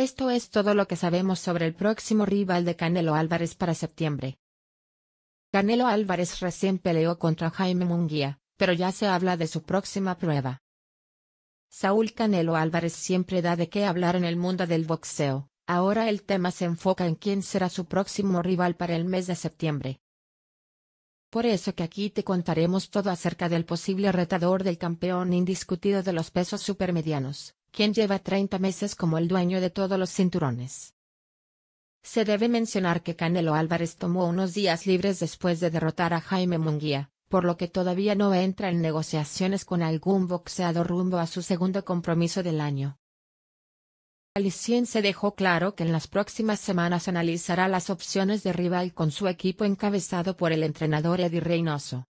Esto es todo lo que sabemos sobre el próximo rival de Canelo Álvarez para septiembre. Canelo Álvarez recién peleó contra Jaime Munguía, pero ya se habla de su próxima prueba. Saúl Canelo Álvarez siempre da de qué hablar en el mundo del boxeo, ahora el tema se enfoca en quién será su próximo rival para el mes de septiembre. Por eso que aquí te contaremos todo acerca del posible retador del campeón indiscutido de los pesos supermedianos quien lleva 30 meses como el dueño de todos los cinturones. Se debe mencionar que Canelo Álvarez tomó unos días libres después de derrotar a Jaime Munguía, por lo que todavía no entra en negociaciones con algún boxeador rumbo a su segundo compromiso del año. se dejó claro que en las próximas semanas analizará las opciones de rival con su equipo encabezado por el entrenador Eddie Reynoso.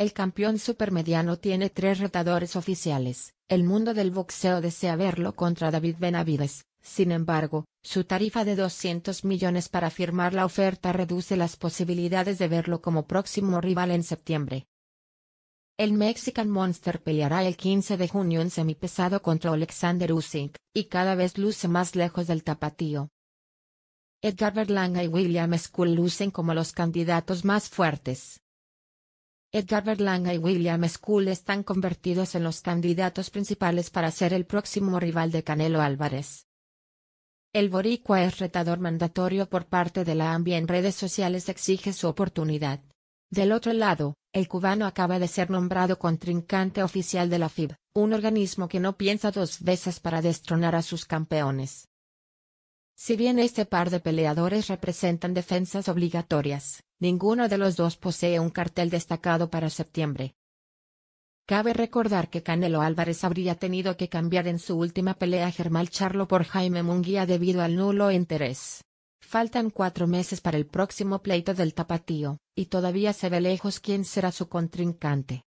El campeón supermediano tiene tres retadores oficiales. El mundo del boxeo desea verlo contra David Benavides. Sin embargo, su tarifa de 200 millones para firmar la oferta reduce las posibilidades de verlo como próximo rival en septiembre. El Mexican Monster peleará el 15 de junio en semipesado contra Alexander Usyk, y cada vez luce más lejos del tapatío. Edgar Berlanga y William School lucen como los candidatos más fuertes. Edgar Berlanga y William School están convertidos en los candidatos principales para ser el próximo rival de Canelo Álvarez. El boricua es retador mandatorio por parte de la AMBI en redes sociales exige su oportunidad. Del otro lado, el cubano acaba de ser nombrado contrincante oficial de la FIB, un organismo que no piensa dos veces para destronar a sus campeones. Si bien este par de peleadores representan defensas obligatorias, Ninguno de los dos posee un cartel destacado para septiembre. Cabe recordar que Canelo Álvarez habría tenido que cambiar en su última pelea Germán Charlo por Jaime Munguía debido al nulo interés. Faltan cuatro meses para el próximo pleito del tapatío, y todavía se ve lejos quién será su contrincante.